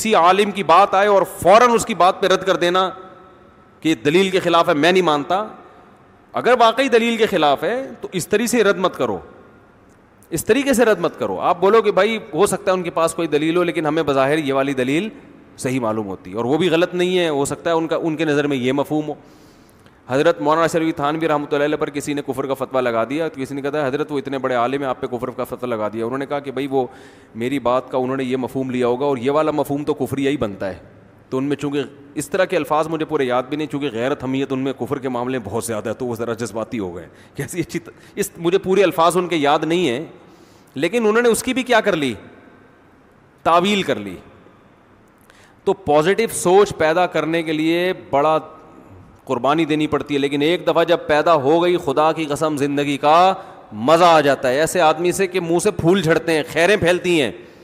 किसी आलिम की बात आए और फौरन उसकी बात पर रद्द कर देना कि दलील के खिलाफ है मैं नहीं मानता अगर वाकई दलील के खिलाफ है तो इस तरीके से रद्द मत करो इस तरीके से रद्द मत करो आप बोलो कि भाई हो सकता है उनके पास कोई दलील हो लेकिन हमें बज़ाहिर ये वाली दलील सही मालूम होती है और वो भी गलत नहीं है हो सकता है उनका उनके नज़र में ये मफहम हो हज़रत मौलाना शरीफ थान भी रहमत पर किसी ने कुफर का फतवा लगा दिया तो किसी ने कहा हज़रत वो इतने बड़े आलिम है आप पे कुफर का फतवा लगा दिया उन्होंने कहा कि भाई वो मेरी बात का उन्होंने ये मफहम लिया होगा और ये वाला मफहम तो कुफरी ही बनता है तो उनमें चूँकि इस तरह के अल्फाज मुझे पूरे याद भी नहीं चूँकि गैरत हमीयत उनमें कुफर के मामले में बहुत ज़्यादा है तो वो ज़रा जज्बाती हो गए कैसी अच्छी इस मुझे पूरे अल्फाज उनके याद नहीं हैं लेकिन उन्होंने उसकी भी क्या कर ली तावील कर ली तो पॉजिटिव सोच पैदा करने के लिए बड़ा कुर्बानी देनी पड़ती है लेकिन एक दफ़ा जब पैदा हो गई खुदा की कसम ज़िंदगी का मज़ा आ जाता है ऐसे आदमी से कि मुंह से फूल झड़ते हैं खैरें फैलती हैं